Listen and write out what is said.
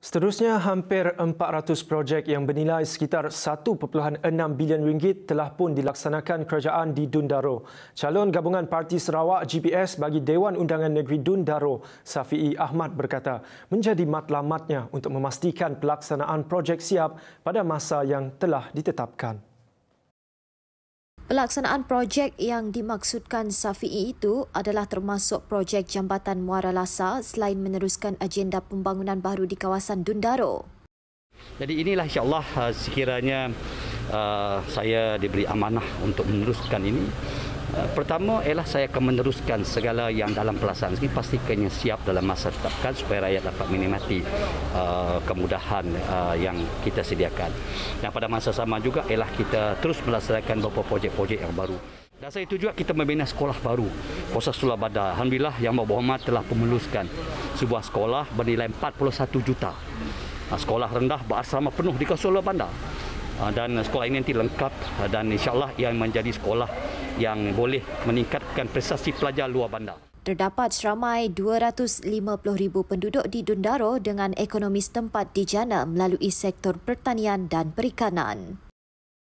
Seterusnya, hampir 400 projek yang bernilai sekitar 1.6 bilion ringgit telah pun dilaksanakan kerajaan di Dun Daro. Calon gabungan Parti Sarawak GPS bagi Dewan Undangan Negeri Dun Daro, Safi'i Ahmad berkata, menjadi matlamatnya untuk memastikan pelaksanaan projek siap pada masa yang telah ditetapkan. Pelaksanaan projek yang dimaksudkan Safi'i itu adalah termasuk projek Jambatan Muara Lasa selain meneruskan agenda pembangunan baru di kawasan Dundaro. Jadi inilah insyaAllah uh, sekiranya uh, saya diberi amanah untuk meneruskan ini Eh, pertama ialah saya akan meneruskan segala yang dalam pelaksanaan ini pastikan yang siap dalam masa tetapkan supaya rakyat dapat menikmati uh, kemudahan uh, yang kita sediakan. Dan pada masa sama juga ialah kita terus melaksanakan beberapa projek-projek yang baru. Dan saya itu juga kita membina sekolah baru, Pusat Sulah Badar. Alhamdulillah Yang Maha Berhormat telah memeluskan sebuah sekolah bernilai 41 juta. Sekolah rendah berasrama penuh di Kuala Bandar. Dan sekolah ini nanti lengkap dan insyaAllah yang menjadi sekolah yang boleh meningkatkan prestasi pelajar luar bandar. Terdapat seramai 250,000 penduduk di Dundaro dengan ekonomi setempat dijana melalui sektor pertanian dan perikanan.